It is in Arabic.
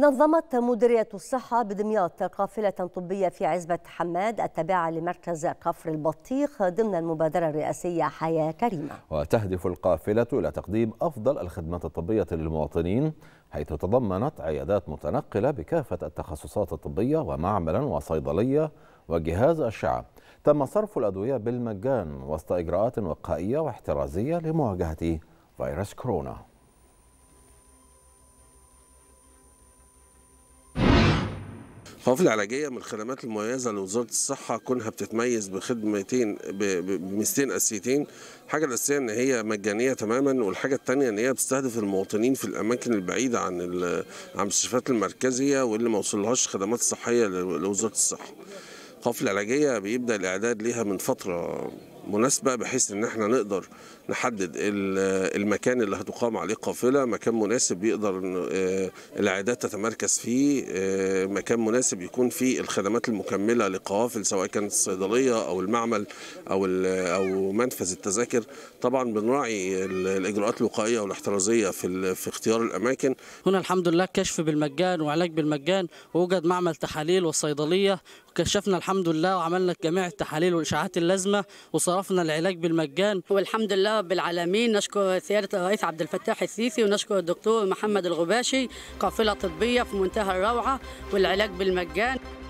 نظمت مديرية الصحة بدمياط قافلة طبية في عزبة حماد التابعة لمركز كفر البطيخ ضمن المبادرة الرئاسية حياة كريمة وتهدف القافلة إلى تقديم أفضل الخدمات الطبية للمواطنين حيث تضمنت عيادات متنقلة بكافة التخصصات الطبية ومعملا وصيدلية وجهاز أشعة تم صرف الأدوية بالمجان وسط إجراءات وقائية واحترازية لمواجهة فيروس كورونا حوافل العلاجيه من الخدمات المميزه لوزاره الصحه كونها بتتميز بخدمتين بميزتين اساسيتين اسيتين الحاجه الاساسيه ان هي مجانيه تماما والحاجه الثانيه ان هي بتستهدف المواطنين في الاماكن البعيده عن عن المستشفيات المركزيه واللي ما وصلهاش خدمات صحيه لوزاره الصحه الحوافل العلاجيه بيبدا الاعداد ليها من فتره مناسبه بحيث ان احنا نقدر نحدد المكان اللي هتقام عليه قافله مكان مناسب يقدر آه، العادات تتمركز فيه آه، مكان مناسب يكون فيه الخدمات المكمله لقوافل سواء كانت الصيدليه او المعمل او او منفذ التذاكر طبعا بنراعي الاجراءات الوقائيه والاحترازيه في في اختيار الاماكن هنا الحمد لله كشف بالمجان وعلاج بالمجان ووجد معمل تحاليل وصيدليه وكشفنا الحمد لله وعملنا جميع التحاليل والاشعاعات اللازمه وص صرفنا العلاج بالمجان والحمد لله رب العالمين نشكر سيادة الرئيس عبد الفتاح السيسي ونشكر الدكتور محمد الغباشي قافلة طبية في منتهى الروعة والعلاج بالمجان